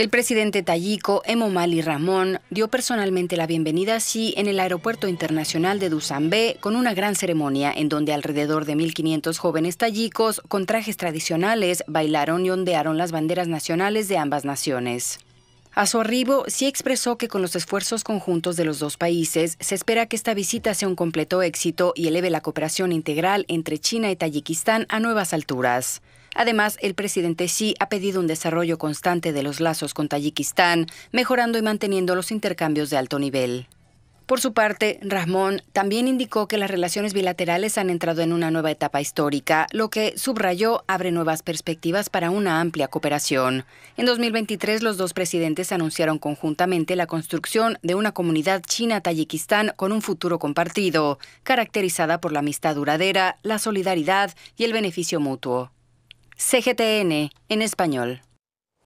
El presidente tayiko Emomali Ramón dio personalmente la bienvenida así en el aeropuerto internacional de Dushanbe con una gran ceremonia en donde alrededor de 1.500 jóvenes tayikos con trajes tradicionales bailaron y ondearon las banderas nacionales de ambas naciones. A su arribo, Xi expresó que con los esfuerzos conjuntos de los dos países, se espera que esta visita sea un completo éxito y eleve la cooperación integral entre China y Tayikistán a nuevas alturas. Además, el presidente Xi ha pedido un desarrollo constante de los lazos con Tayikistán, mejorando y manteniendo los intercambios de alto nivel. Por su parte, Ramón también indicó que las relaciones bilaterales han entrado en una nueva etapa histórica, lo que, subrayó, abre nuevas perspectivas para una amplia cooperación. En 2023, los dos presidentes anunciaron conjuntamente la construcción de una comunidad china-tayikistán con un futuro compartido, caracterizada por la amistad duradera, la solidaridad y el beneficio mutuo. CGTN en español.